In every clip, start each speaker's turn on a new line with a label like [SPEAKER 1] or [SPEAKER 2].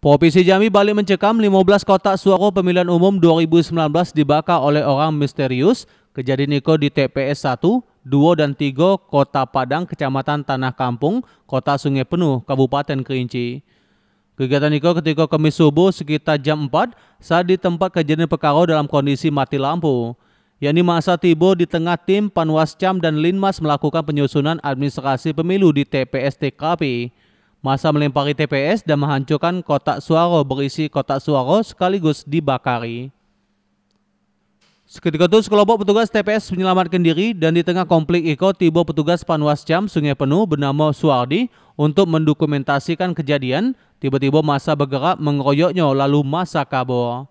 [SPEAKER 1] Provinsi Jambi balik mencekam 15 kotak suara pemilihan umum 2019 dibakar oleh orang misterius. Kejadian Niko di TPS 1, 2 dan 3 Kota Padang, Kecamatan Tanah Kampung, Kota Sungai Penuh, Kabupaten Kerinci. Kegiatan Niko ketika kemis subuh sekitar jam 4 saat di tempat kejadian perkara dalam kondisi mati lampu. Yani masa tiba di tengah tim Panwascam dan Linmas melakukan penyusunan administrasi pemilu di TPS TKP. Masa melempari TPS dan menghancurkan kotak suara berisi kotak suara sekaligus dibakari. Seketika itu sekelompok petugas TPS menyelamatkan diri dan di tengah konflik Iko tiba petugas panwas Panwascam Sungai Penuh bernama Suardi untuk mendokumentasikan kejadian. Tiba-tiba masa bergerak mengeroyoknya lalu masa kabur.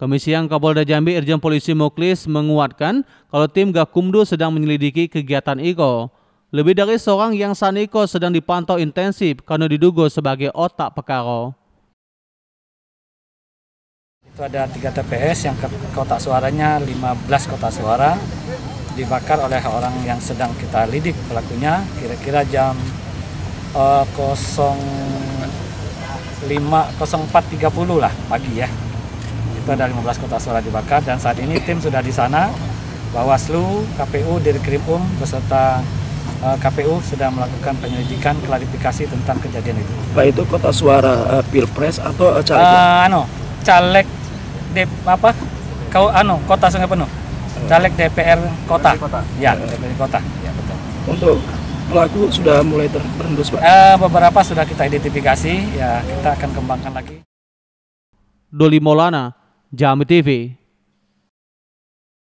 [SPEAKER 1] Komisi yang Kapolda Jambi Irjen Polisi Muklis menguatkan kalau tim Gakumdu sedang menyelidiki kegiatan Iko. Lebih dari seorang yang Saniko sedang dipantau intensif karena diduga sebagai otak pekaro.
[SPEAKER 2] Itu ada tiga TPS yang kotak suaranya 15 kotak suara dibakar oleh orang yang sedang kita lidik pelakunya kira-kira jam eh, uh, 05.04.30 lah pagi ya. Itu ada 15 kotak suara dibakar dan saat ini tim sudah di sana Bawaslu, KPU, Dirkrim Um beserta Eh, KPU sedang melakukan penyelidikan klarifikasi tentang kejadian itu. Pak itu kota suara uh, pilpres atau uh, caleg? Uh, ano, caleg de, apa? Kau ano, kota Sungai Penuh. Caleg DPR kota. kota. Ya, DPR kota. Ya, betul. Untuk pelaku sudah mulai terendus, Pak. Uh, beberapa sudah kita identifikasi, ya kita akan kembangkan lagi.
[SPEAKER 1] Doli Molana, Jami TV.